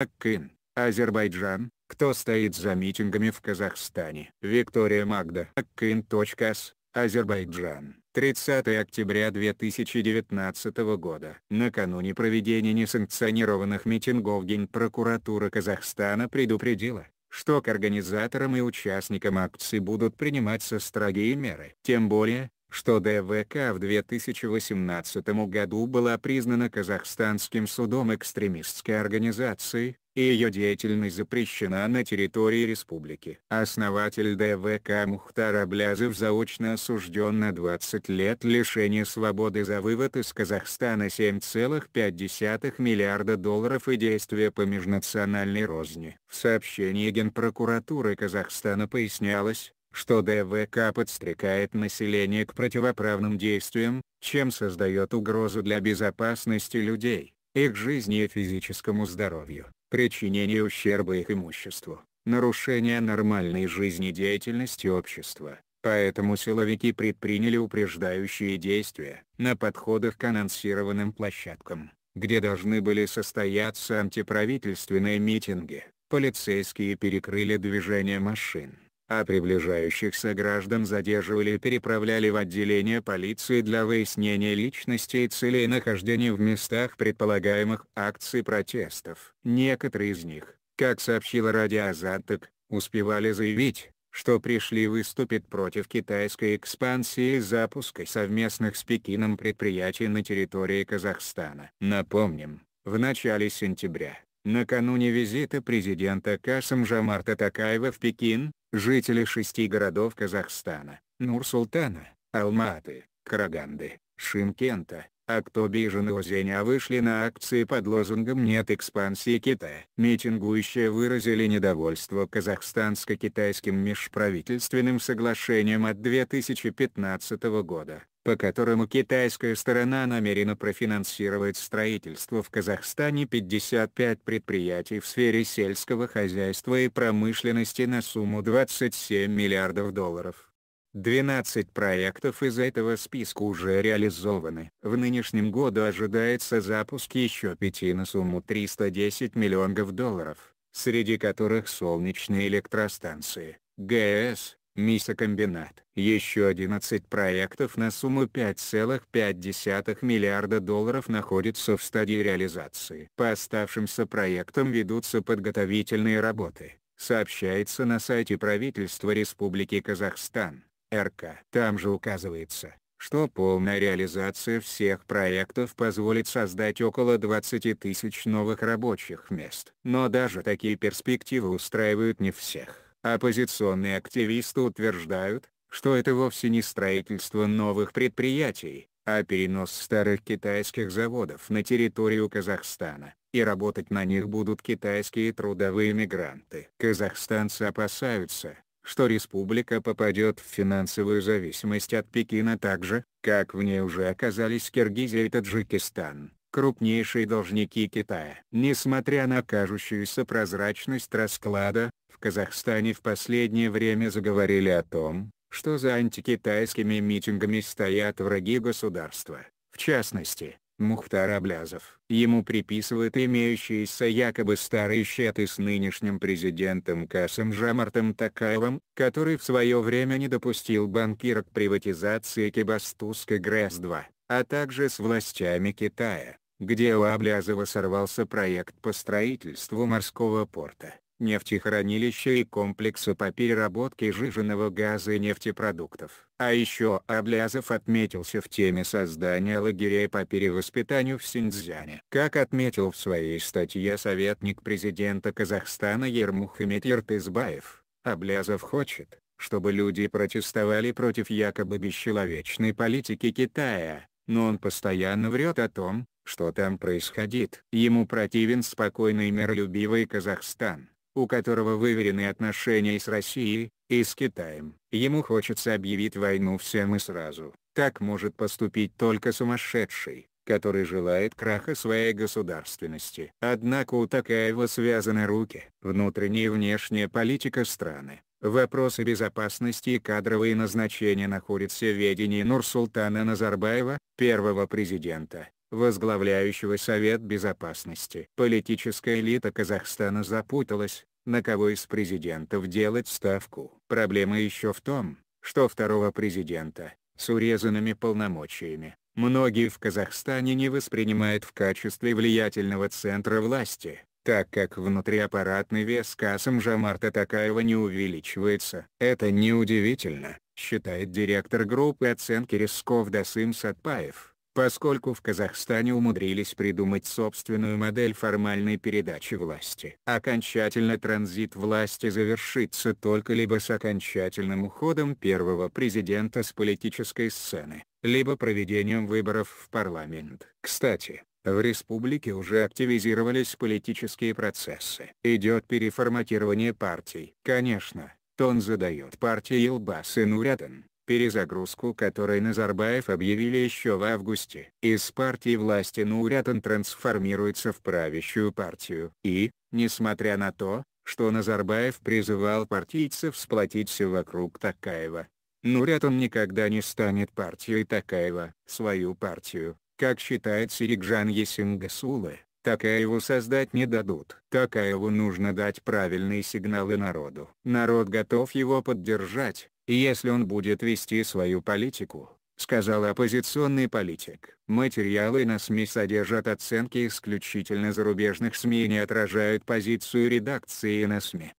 Аккин, Азербайджан, кто стоит за митингами в Казахстане. Виктория Магда. Аккин.ас, Азербайджан. 30 октября 2019 года. Накануне проведения несанкционированных митингов Генпрокуратура Казахстана предупредила, что к организаторам и участникам акции будут приниматься строгие меры. Тем более, что ДВК в 2018 году была признана казахстанским судом экстремистской организацией, и ее деятельность запрещена на территории республики. Основатель ДВК Мухтар Аблязов заочно осужден на 20 лет лишения свободы за вывод из Казахстана 7,5 миллиарда долларов и действия по межнациональной розни. В сообщении Генпрокуратуры Казахстана пояснялось, что ДВК подстрекает население к противоправным действиям, чем создает угрозу для безопасности людей, их жизни и физическому здоровью, причинение ущерба их имуществу, нарушение нормальной жизнедеятельности общества. Поэтому силовики предприняли упреждающие действия на подходах к анонсированным площадкам, где должны были состояться антиправительственные митинги. Полицейские перекрыли движение машин а приближающихся граждан задерживали и переправляли в отделение полиции для выяснения личности и целей нахождения в местах предполагаемых акций протестов. Некоторые из них, как сообщила радио успевали заявить, что пришли выступить против китайской экспансии и запуска совместных с Пекином предприятий на территории Казахстана. Напомним, в начале сентября, накануне визита президента Касым Жамарта Такаева в Пекин, жители шести городов Казахстана, Нур-Султана, Алматы, Караганды, Шимкента, Актоби и Женозеня а вышли на акции под лозунгом «Нет экспансии Китая». Митингующие выразили недовольство казахстанско-китайским межправительственным соглашением от 2015 года, по которому китайская сторона намерена профинансировать строительство в Казахстане 55 предприятий в сфере сельского хозяйства и промышленности на сумму 27 миллиардов долларов. 12 проектов из этого списка уже реализованы. В нынешнем году ожидается запуск еще пяти на сумму 310 миллионов долларов, среди которых солнечные электростанции, ГЭС, мясокомбинат. Еще 11 проектов на сумму 5,5 миллиарда долларов находятся в стадии реализации. По оставшимся проектам ведутся подготовительные работы, сообщается на сайте правительства Республики Казахстан, РК. Там же указывается, что полная реализация всех проектов позволит создать около 20 тысяч новых рабочих мест. Но даже такие перспективы устраивают не всех. Оппозиционные активисты утверждают, что это вовсе не строительство новых предприятий, а перенос старых китайских заводов на территорию Казахстана, и работать на них будут китайские трудовые мигранты. Казахстанцы опасаются, что республика попадет в финансовую зависимость от Пекина так же, как в ней уже оказались Киргизия и Таджикистан крупнейшие должники Китая. Несмотря на кажущуюся прозрачность расклада, в Казахстане в последнее время заговорили о том, что за антикитайскими митингами стоят враги государства, в частности, Мухтар Аблязов. Ему приписывают имеющиеся якобы старые щеты с нынешним президентом Касым Жамартом Такаевым, который в свое время не допустил банкира к приватизации Кибастузской ГРЭС-2 а также с властями Китая, где у Аблязова сорвался проект по строительству морского порта, нефтехранилища и комплекса по переработке жиженного газа и нефтепродуктов. А еще Аблязов отметился в теме создания лагерей по перевоспитанию в Синьцзяне. Как отметил в своей статье советник президента Казахстана Ермухамед Иртызбаев, Аблязов хочет, чтобы люди протестовали против якобы бесчеловечной политики Китая, но он постоянно врет о том, что там происходит. Ему противен спокойный миролюбивый Казахстан, у которого выверены отношения с Россией, и с Китаем. Ему хочется объявить войну всем и сразу. Так может поступить только сумасшедший, который желает краха своей государственности. Однако у Такаева связаны руки. Внутренняя и внешняя политика страны Вопросы безопасности и кадровые назначения находятся в ведении Нурсултана Назарбаева, первого президента, возглавляющего Совет Безопасности. Политическая элита Казахстана запуталась, на кого из президентов делать ставку. Проблема еще в том, что второго президента, с урезанными полномочиями, многие в Казахстане не воспринимают в качестве влиятельного центра власти так как внутриаппаратный вес касым Жамарта Такаева не увеличивается. Это неудивительно, считает директор группы оценки рисков Дасым Сатпаев, поскольку в Казахстане умудрились придумать собственную модель формальной передачи власти. Окончательно транзит власти завершится только либо с окончательным уходом первого президента с политической сцены, либо проведением выборов в парламент. Кстати, в республике уже активизировались политические процессы. Идет переформатирование партий. Конечно, тон задает партия Елбас и Нурятан, перезагрузку которой Назарбаев объявили еще в августе. Из партии власти Нурятан трансформируется в правящую партию. И, несмотря на то, что Назарбаев призывал партийцев сплотиться вокруг Такаева, Нурятан никогда не станет партией Такаева. Свою партию, как считает Сирикжан Есингасула, Такаеву создать не дадут. Такаеву нужно дать правильные сигналы народу. Народ готов его поддержать, если он будет вести свою политику, сказал оппозиционный политик. Материалы на СМИ содержат оценки исключительно зарубежных СМИ и не отражают позицию редакции на СМИ.